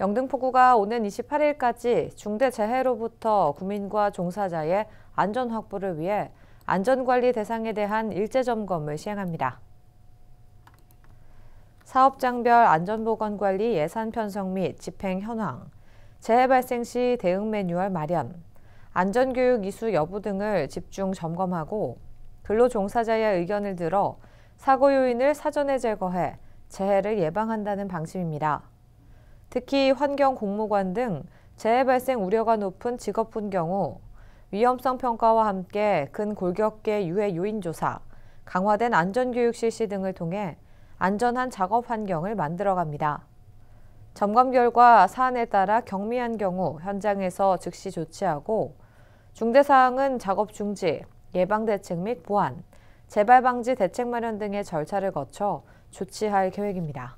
영등포구가 오는 28일까지 중대재해로부터 구민과 종사자의 안전 확보를 위해 안전관리 대상에 대한 일제 점검을 시행합니다. 사업장별 안전보건관리 예산 편성 및 집행 현황, 재해 발생 시 대응 매뉴얼 마련, 안전교육 이수 여부 등을 집중 점검하고 근로종사자의 의견을 들어 사고 요인을 사전에 제거해 재해를 예방한다는 방침입니다. 특히 환경 공무관 등 재해 발생 우려가 높은 직업군 경우 위험성 평가와 함께 근골격계 유해 요인 조사, 강화된 안전교육 실시 등을 통해 안전한 작업 환경을 만들어갑니다. 점검 결과 사안에 따라 경미한 경우 현장에서 즉시 조치하고 중대 사항은 작업 중지, 예방 대책 및 보안, 재발 방지 대책 마련 등의 절차를 거쳐 조치할 계획입니다.